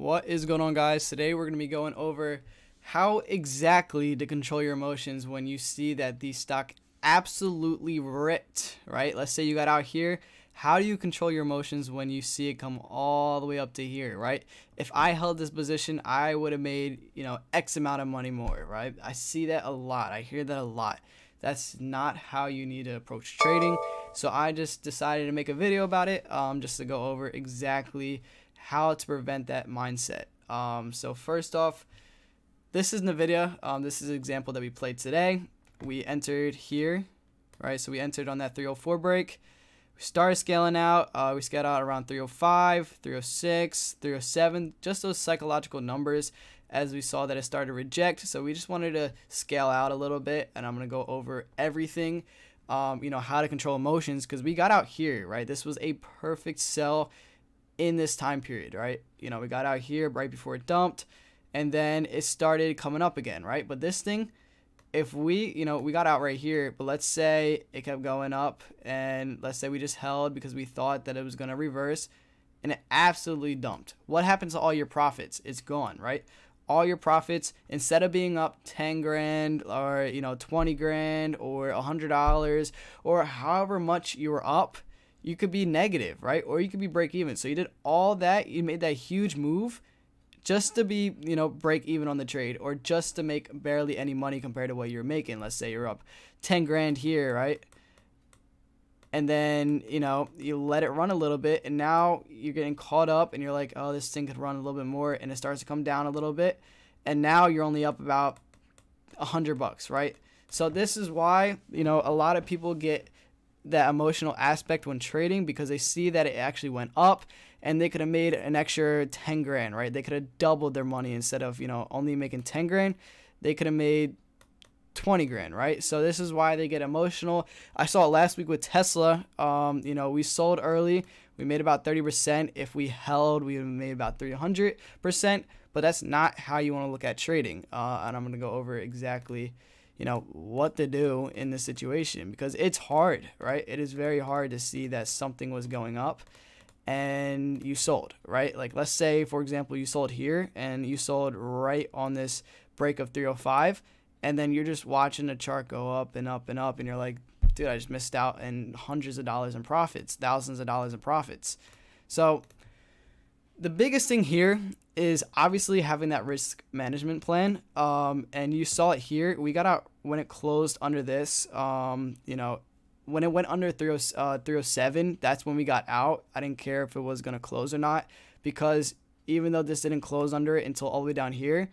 What is going on guys? Today we're going to be going over how exactly to control your emotions when you see that the stock absolutely ripped, right? Let's say you got out here. How do you control your emotions when you see it come all the way up to here, right? If I held this position, I would have made, you know, X amount of money more, right? I see that a lot. I hear that a lot. That's not how you need to approach trading. So I just decided to make a video about it um, just to go over exactly how to prevent that mindset. Um, so first off, this is NVIDIA. Um, this is an example that we played today. We entered here, right? So we entered on that 304 break. We started scaling out. Uh, we scaled out around 305, 306, 307, just those psychological numbers as we saw that it started to reject. So we just wanted to scale out a little bit and I'm going to go over everything, um, you know, how to control emotions because we got out here, right? This was a perfect sell in this time period, right? You know, we got out here right before it dumped, and then it started coming up again, right? But this thing, if we, you know, we got out right here, but let's say it kept going up, and let's say we just held because we thought that it was going to reverse, and it absolutely dumped. What happens to all your profits? It's gone, right? All your profits, instead of being up 10 grand or, you know, 20 grand or $100 or however much you were up, you could be negative, right? Or you could be break even. So you did all that, you made that huge move just to be, you know, break even on the trade or just to make barely any money compared to what you're making. Let's say you're up 10 grand here, right? And then, you know, you let it run a little bit and now you're getting caught up and you're like, "Oh, this thing could run a little bit more." And it starts to come down a little bit. And now you're only up about 100 bucks, right? So this is why, you know, a lot of people get that emotional aspect when trading because they see that it actually went up and they could have made an extra 10 grand, right? They could have doubled their money instead of, you know, only making 10 grand, they could have made 20 grand, right? So this is why they get emotional. I saw it last week with Tesla. Um, you know, we sold early, we made about 30%. If we held, we made about 300%, but that's not how you want to look at trading. Uh, and I'm going to go over exactly you know what to do in this situation because it's hard right it is very hard to see that something was going up and you sold right like let's say for example you sold here and you sold right on this break of 305 and then you're just watching the chart go up and up and up and you're like dude i just missed out and hundreds of dollars in profits thousands of dollars in profits so the biggest thing here is obviously having that risk management plan. Um, and you saw it here. We got out when it closed under this, um, you know, when it went under 30, uh, 307, that's when we got out. I didn't care if it was going to close or not because even though this didn't close under it until all the way down here,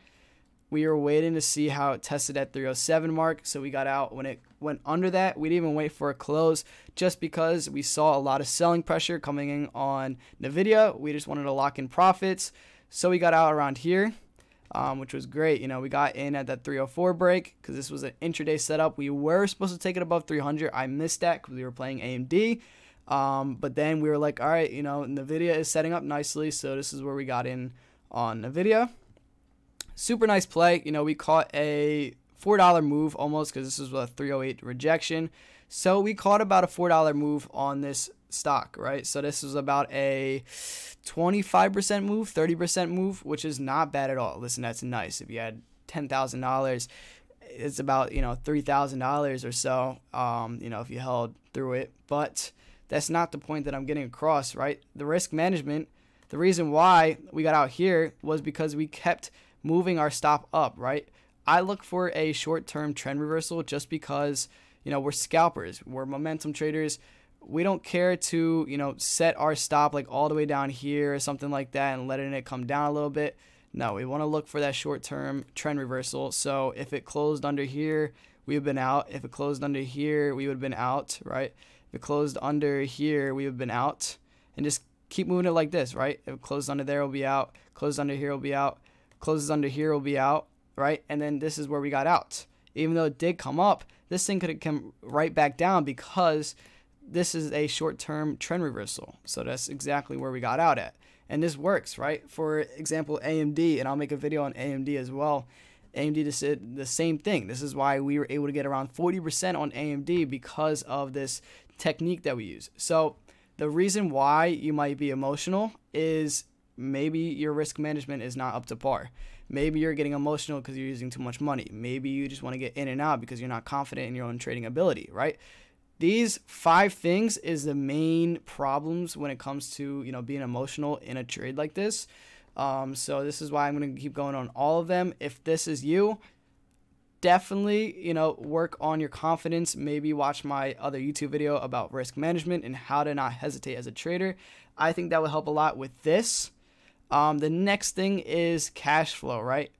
we were waiting to see how it tested at 307 mark. So we got out when it went under that. We didn't even wait for a close just because we saw a lot of selling pressure coming in on NVIDIA. We just wanted to lock in profits. So we got out around here um, which was great. You know, we got in at that 304 break because this was an intraday setup. We were supposed to take it above 300. I missed that because we were playing AMD. Um, but then we were like, all right, you know, NVIDIA is setting up nicely. So this is where we got in on NVIDIA. Super nice play. You know, we caught a $4 move almost because this was a 308 rejection. So we caught about a $4 move on this stock, right? So this was about a 25% move, 30% move, which is not bad at all. Listen, that's nice. If you had $10,000, it's about, you know, $3,000 or so, um, you know, if you held through it. But that's not the point that I'm getting across, right? The risk management, the reason why we got out here was because we kept moving our stop up, right? I look for a short term trend reversal just because, you know, we're scalpers, we're momentum traders we don't care to, you know, set our stop like all the way down here or something like that and letting it come down a little bit. No, we want to look for that short-term trend reversal. So if it closed under here, we have been out. If it closed under here, we would have been out, right? If it closed under here, we would have been out. And just keep moving it like this, right? If it closed under there, we'll be out. Closed under here, we'll be out. Closes under here, we'll be out, right? And then this is where we got out. Even though it did come up, this thing could have come right back down because – this is a short-term trend reversal. So that's exactly where we got out at. And this works, right? For example, AMD, and I'll make a video on AMD as well. AMD just did the same thing. This is why we were able to get around 40% on AMD because of this technique that we use. So the reason why you might be emotional is maybe your risk management is not up to par. Maybe you're getting emotional because you're using too much money. Maybe you just want to get in and out because you're not confident in your own trading ability, right? These five things is the main problems when it comes to you know being emotional in a trade like this. Um, so this is why I'm going to keep going on all of them. If this is you, definitely you know work on your confidence. Maybe watch my other YouTube video about risk management and how to not hesitate as a trader. I think that would help a lot with this. Um, the next thing is cash flow, right?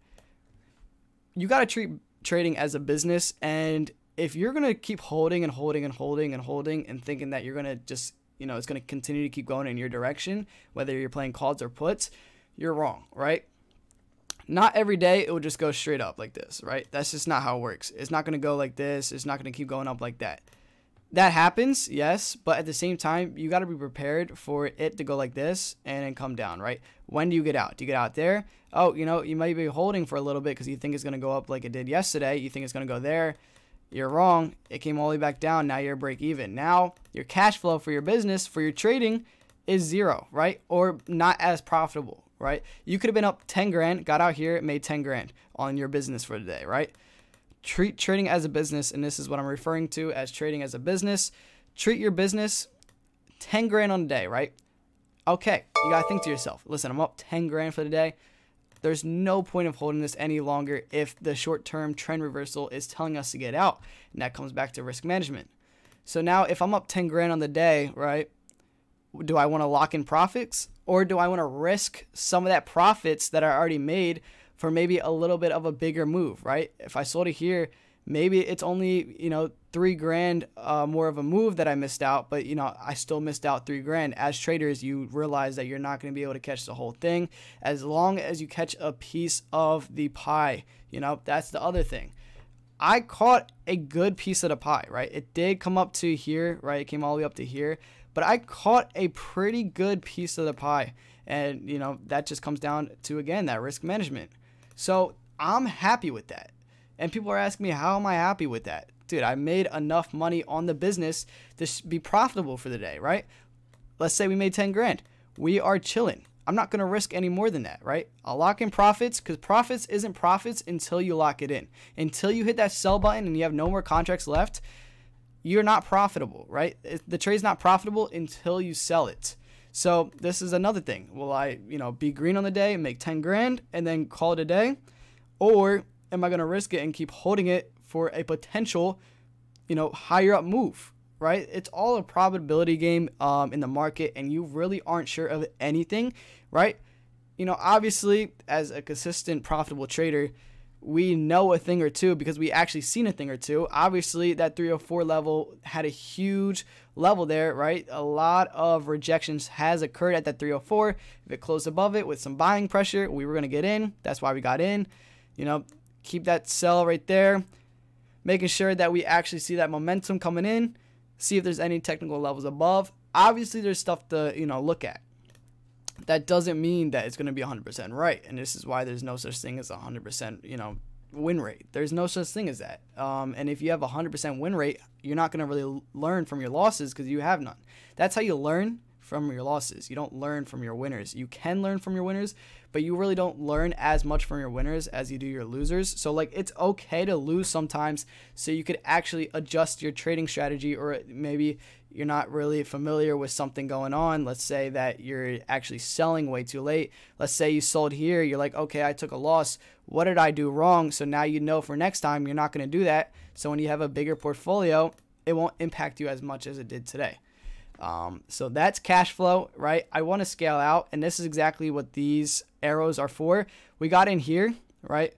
You got to treat trading as a business and if you're going to keep holding and holding and holding and holding and thinking that you're going to just, you know, it's going to continue to keep going in your direction, whether you're playing calls or puts, you're wrong, right? Not every day it will just go straight up like this, right? That's just not how it works. It's not going to go like this. It's not going to keep going up like that. That happens, yes, but at the same time, you got to be prepared for it to go like this and then come down, right? When do you get out? Do you get out there? Oh, you know, you might be holding for a little bit because you think it's going to go up like it did yesterday. You think it's going to go there you're wrong. It came all the way back down. Now you're break even. Now your cash flow for your business, for your trading, is zero, right? Or not as profitable, right? You could have been up 10 grand, got out here, made 10 grand on your business for the day, right? Treat trading as a business, and this is what I'm referring to as trading as a business. Treat your business 10 grand on a day, right? Okay, you gotta think to yourself, listen, I'm up 10 grand for the day. There's no point of holding this any longer if the short term trend reversal is telling us to get out. And that comes back to risk management. So now if I'm up 10 grand on the day, right? Do I want to lock in profits or do I want to risk some of that profits that I already made for maybe a little bit of a bigger move, right? If I sold it here maybe it's only you know three grand uh, more of a move that I missed out, but you know I still missed out three grand. As traders, you realize that you're not going to be able to catch the whole thing. As long as you catch a piece of the pie, you know that's the other thing. I caught a good piece of the pie, right? It did come up to here, right? It came all the way up to here, but I caught a pretty good piece of the pie. And, you know, that just comes down to, again, that risk management. So I'm happy with that. And people are asking me, how am I happy with that? Dude, I made enough money on the business to be profitable for the day, right? Let's say we made 10 grand. We are chilling. I'm not going to risk any more than that, right? I'll lock in profits because profits isn't profits until you lock it in. Until you hit that sell button and you have no more contracts left, you're not profitable, right? The trade's not profitable until you sell it. So this is another thing. Will I, you know, be green on the day and make 10 grand and then call it a day? Or am I going to risk it and keep holding it for a potential, you know, higher up move? Right? It's all a probability game um, in the market, and you really aren't sure of anything, right? You know, obviously, as a consistent, profitable trader, we know a thing or two because we actually seen a thing or two. Obviously, that 304 level had a huge level there, right? A lot of rejections has occurred at that 304. If it closed above it with some buying pressure, we were going to get in. That's why we got in. You know, keep that sell right there, making sure that we actually see that momentum coming in, see if there's any technical levels above. Obviously, there's stuff to, you know, look at. That doesn't mean that it's going to be 100% right, and this is why there's no such thing as 100%, you know, win rate. There's no such thing as that. Um, and if you have 100% win rate, you're not going to really learn from your losses because you have none. That's how you learn from your losses. You don't learn from your winners. You can learn from your winners, but you really don't learn as much from your winners as you do your losers. So, like, it's okay to lose sometimes so you could actually adjust your trading strategy, or maybe you're not really familiar with something going on. Let's say that you're actually selling way too late. Let's say you sold here, you're like, okay, I took a loss. What did I do wrong? So now you know for next time you're not going to do that. So, when you have a bigger portfolio, it won't impact you as much as it did today. Um, so that's cash flow, right? I want to scale out, and this is exactly what these arrows are for. We got in here, right?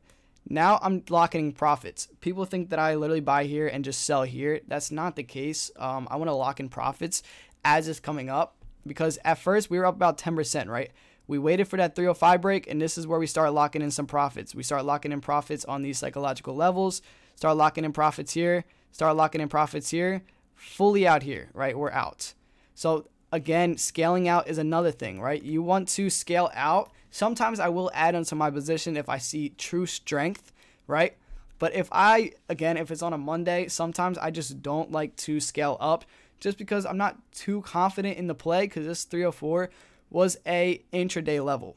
Now I'm locking profits. People think that I literally buy here and just sell here. That's not the case. Um, I want to lock in profits as it's coming up because at first we were up about 10%, right? We waited for that 305 break, and this is where we start locking in some profits. We start locking in profits on these psychological levels, start locking in profits here, start locking in profits here, fully out here, right? We're out. So again, scaling out is another thing, right? You want to scale out. Sometimes I will add onto my position if I see true strength, right? But if I, again, if it's on a Monday, sometimes I just don't like to scale up just because I'm not too confident in the play because this 304 was a intraday level.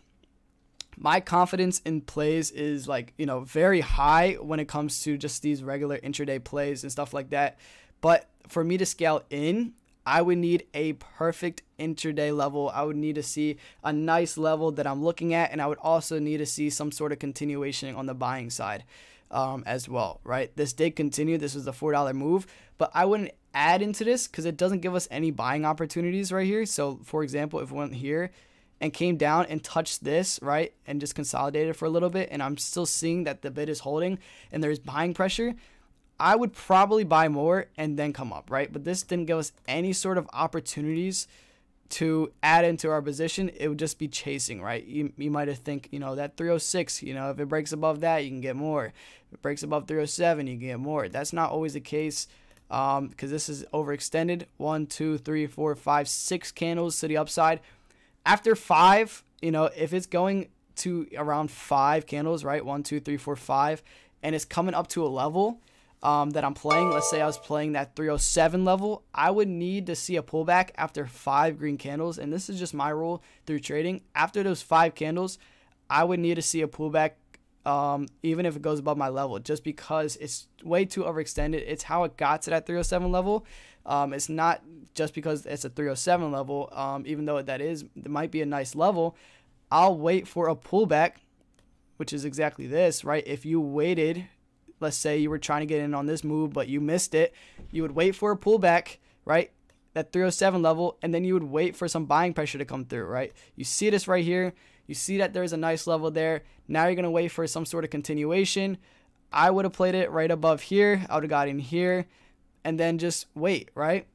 My confidence in plays is like, you know, very high when it comes to just these regular intraday plays and stuff like that. But for me to scale in, I would need a perfect intraday level. I would need to see a nice level that I'm looking at, and I would also need to see some sort of continuation on the buying side um, as well, right? This did continue. This was the $4 move, but I wouldn't add into this because it doesn't give us any buying opportunities right here. So, for example, if we went here and came down and touched this, right, and just consolidated for a little bit, and I'm still seeing that the bid is holding and there's buying pressure, I would probably buy more and then come up, right? But this didn't give us any sort of opportunities to add into our position. It would just be chasing, right? You, you might have think, you know, that 306, you know, if it breaks above that, you can get more. If it breaks above 307, you can get more. That's not always the case because um, this is overextended. One, two, three, four, five, six candles to the upside. After five, you know, if it's going to around five candles, right? One, two, three, four, five, and it's coming up to a level – um, that I'm playing, let's say I was playing that 307 level, I would need to see a pullback after five green candles. And this is just my rule through trading. After those five candles, I would need to see a pullback um, even if it goes above my level, just because it's way too overextended. It's how it got to that 307 level. Um, it's not just because it's a 307 level, um, even though that is, it might be a nice level. I'll wait for a pullback, which is exactly this, right? If you waited Let's say you were trying to get in on this move, but you missed it. You would wait for a pullback, right? That 307 level, and then you would wait for some buying pressure to come through, right? You see this right here. You see that there's a nice level there. Now you're going to wait for some sort of continuation. I would have played it right above here. I would have got in here and then just wait, right?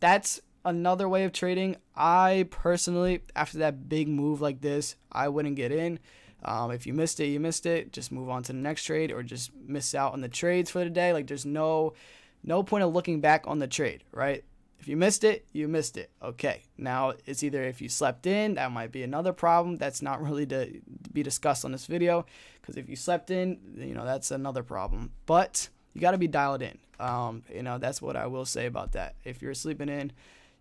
That's another way of trading. I personally, after that big move like this, I wouldn't get in. Um, if you missed it, you missed it. Just move on to the next trade or just miss out on the trades for the day. Like there's no no point of looking back on the trade, right? If you missed it, you missed it. Okay. Now it's either if you slept in, that might be another problem. That's not really to be discussed on this video because if you slept in, you know, that's another problem. But you got to be dialed in. Um, you know, that's what I will say about that. If you're sleeping in,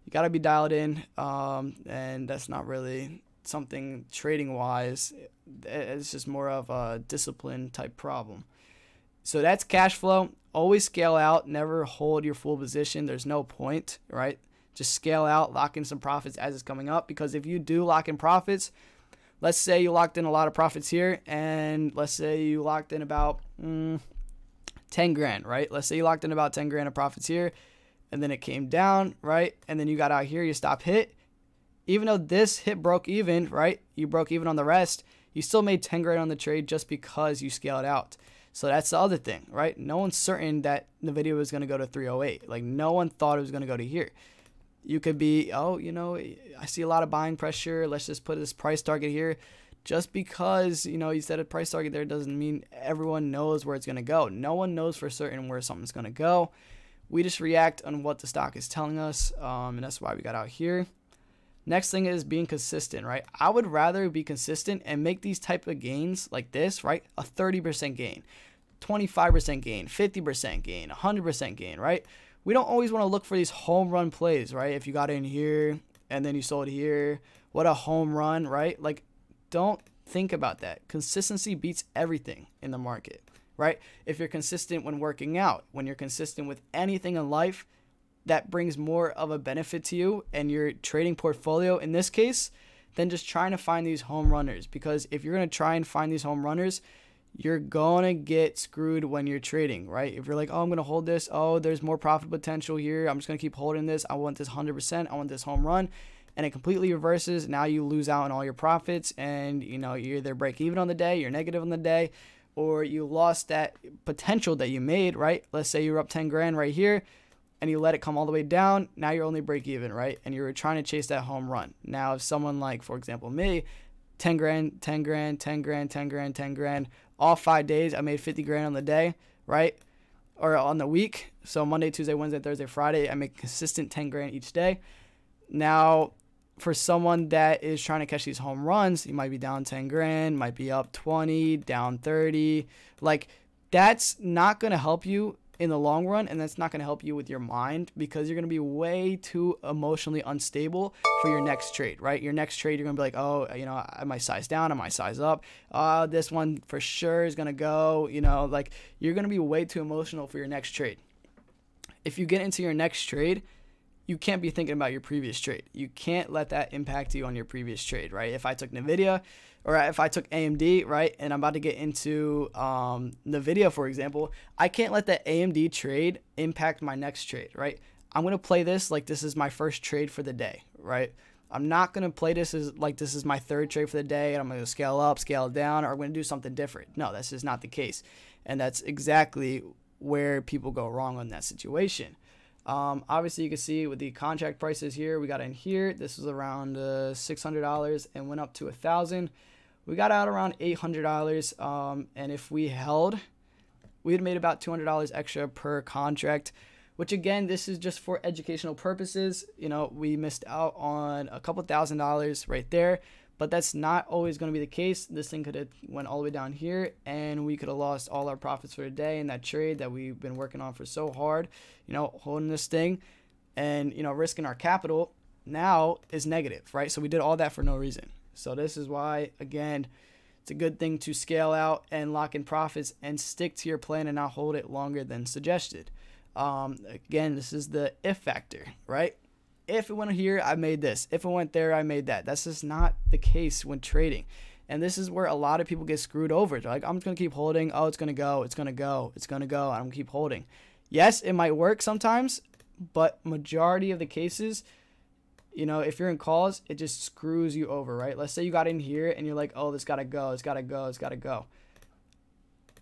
you got to be dialed in. Um, and that's not really something trading wise. Eh, it's just more of a discipline type problem. So that's cash flow. Always scale out, never hold your full position. There's no point, right? Just scale out, lock in some profits as it's coming up because if you do lock in profits, let's say you locked in a lot of profits here and let's say you locked in about mm, 10 grand, right? Let's say you locked in about 10 grand of profits here and then it came down, right? And then you got out here, you stop hit, even though this hit broke even, right? You broke even on the rest, you still made 10 grand on the trade just because you scaled out. So that's the other thing, right? No one's certain that the video was going to go to 308. Like no one thought it was going to go to here. You could be, oh, you know, I see a lot of buying pressure. Let's just put this price target here. Just because, you know, you set a price target there doesn't mean everyone knows where it's going to go. No one knows for certain where something's going to go. We just react on what the stock is telling us. Um, and that's why we got out here. Next thing is being consistent, right? I would rather be consistent and make these type of gains like this, right? A 30% gain, 25% gain, 50% gain, 100% gain, right? We don't always want to look for these home run plays, right? If you got in here and then you sold here, what a home run, right? Like don't think about that. Consistency beats everything in the market, right? If you're consistent when working out, when you're consistent with anything in life, that brings more of a benefit to you and your trading portfolio in this case than just trying to find these home runners. Because if you're going to try and find these home runners, you're going to get screwed when you're trading, right? If you're like, oh, I'm going to hold this. Oh, there's more profit potential here. I'm just going to keep holding this. I want this 100%. I want this home run. And it completely reverses. Now you lose out on all your profits. And, you know, you either break even on the day, you're negative on the day, or you lost that potential that you made, right? Let's say you're up 10 grand right here and you let it come all the way down, now you're only break even, right? And you're trying to chase that home run. Now, if someone like, for example, me, 10 grand, 10 grand, 10 grand, 10 grand, 10 grand, all five days, I made 50 grand on the day, right? Or on the week. So Monday, Tuesday, Wednesday, Thursday, Friday, I make consistent 10 grand each day. Now, for someone that is trying to catch these home runs, you might be down 10 grand, might be up 20, down 30. Like, that's not going to help you in the long run, and that's not gonna help you with your mind because you're gonna be way too emotionally unstable for your next trade, right? Your next trade, you're gonna be like, oh, you know, I might size down, I might size up. Uh, this one for sure is gonna go, you know, like you're gonna be way too emotional for your next trade. If you get into your next trade, you can't be thinking about your previous trade. You can't let that impact you on your previous trade, right? If I took NVIDIA or if I took AMD, right, and I'm about to get into um, NVIDIA, for example, I can't let that AMD trade impact my next trade, right? I'm going to play this like this is my first trade for the day, right? I'm not going to play this as like this is my third trade for the day and I'm going to scale up, scale down, or I'm going to do something different. No, that's just not the case. And that's exactly where people go wrong on that situation. Um, obviously, you can see with the contract prices here, we got in here. This was around uh, $600 and went up to a thousand. We got out around $800, um, and if we held, we had made about $200 extra per contract. Which again, this is just for educational purposes. You know, we missed out on a couple thousand dollars right there but that's not always going to be the case. This thing could have went all the way down here and we could have lost all our profits for the day in that trade that we've been working on for so hard, you know, holding this thing and, you know, risking our capital now is negative, right? So we did all that for no reason. So this is why, again, it's a good thing to scale out and lock in profits and stick to your plan and not hold it longer than suggested. Um, again, this is the if factor, right? If it went here, I made this. If it went there, I made that. That's just not the case when trading. And this is where a lot of people get screwed over. They're like, I'm just going to keep holding. Oh, it's going to go. It's going to go. It's going to go. I'm going to keep holding. Yes, it might work sometimes, but majority of the cases, you know, if you're in calls, it just screws you over, right? Let's say you got in here and you're like, oh, this got to go. It's got to go. It's got to go.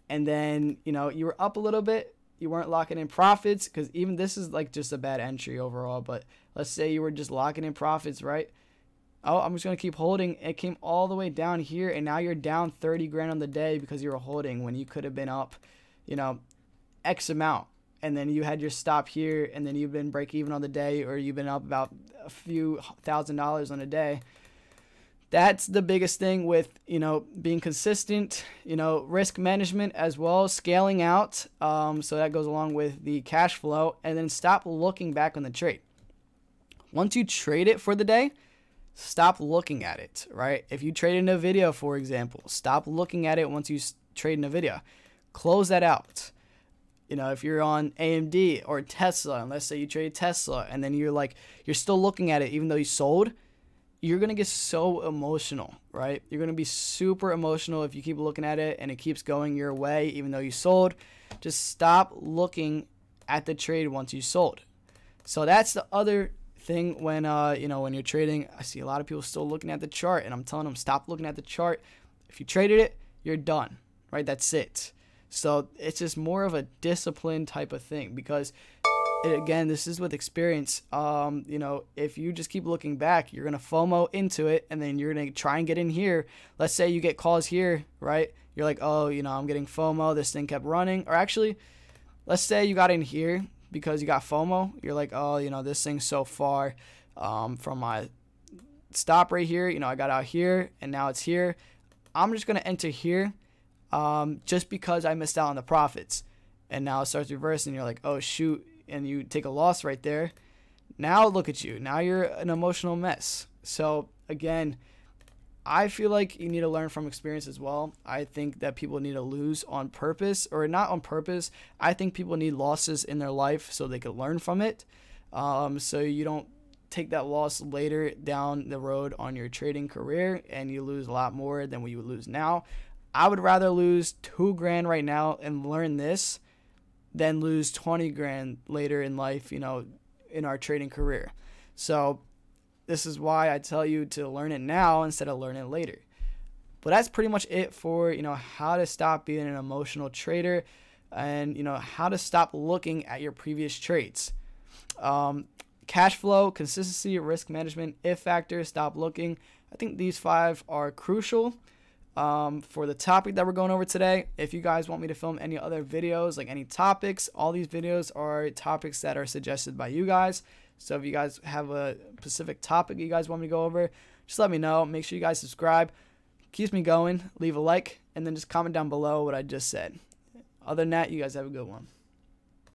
And then, you know, you were up a little bit, you weren't locking in profits because even this is like just a bad entry overall but let's say you were just locking in profits right oh i'm just going to keep holding it came all the way down here and now you're down 30 grand on the day because you were holding when you could have been up you know x amount and then you had your stop here and then you've been break even on the day or you've been up about a few thousand dollars on a day that's the biggest thing with you know being consistent you know risk management as well scaling out um, so that goes along with the cash flow and then stop looking back on the trade once you trade it for the day stop looking at it right if you trade in a video for example stop looking at it once you trade in a video close that out you know if you're on amd or tesla and let's say you trade tesla and then you're like you're still looking at it even though you sold you're going to get so emotional, right? You're going to be super emotional if you keep looking at it and it keeps going your way, even though you sold. Just stop looking at the trade once you sold. So that's the other thing when uh, you know when you're trading. I see a lot of people still looking at the chart, and I'm telling them stop looking at the chart. If you traded it, you're done, right? That's it. So it's just more of a discipline type of thing because again, this is with experience. Um, you know, if you just keep looking back, you're gonna FOMO into it, and then you're gonna try and get in here. Let's say you get calls here, right? You're like, oh, you know, I'm getting FOMO. This thing kept running. Or actually, let's say you got in here because you got FOMO. You're like, oh, you know, this thing's so far um, from my stop right here. You know, I got out here, and now it's here. I'm just gonna enter here, um, just because I missed out on the profits and now it starts reversing. You're like, oh shoot, and you take a loss right there. Now look at you. Now you're an emotional mess. So again, I feel like you need to learn from experience as well. I think that people need to lose on purpose or not on purpose. I think people need losses in their life so they can learn from it. Um, so you don't take that loss later down the road on your trading career and you lose a lot more than what you would lose now. I would rather lose two grand right now and learn this then lose 20 grand later in life, you know, in our trading career. So this is why I tell you to learn it now instead of learn it later. But that's pretty much it for, you know, how to stop being an emotional trader and, you know, how to stop looking at your previous trades. Um, cash flow, consistency, risk management, if factors, stop looking. I think these five are crucial um, for the topic that we're going over today. If you guys want me to film any other videos, like any topics, all these videos are topics that are suggested by you guys. So if you guys have a specific topic you guys want me to go over, just let me know. Make sure you guys subscribe. Keeps me going. Leave a like and then just comment down below what I just said. Other than that, you guys have a good one.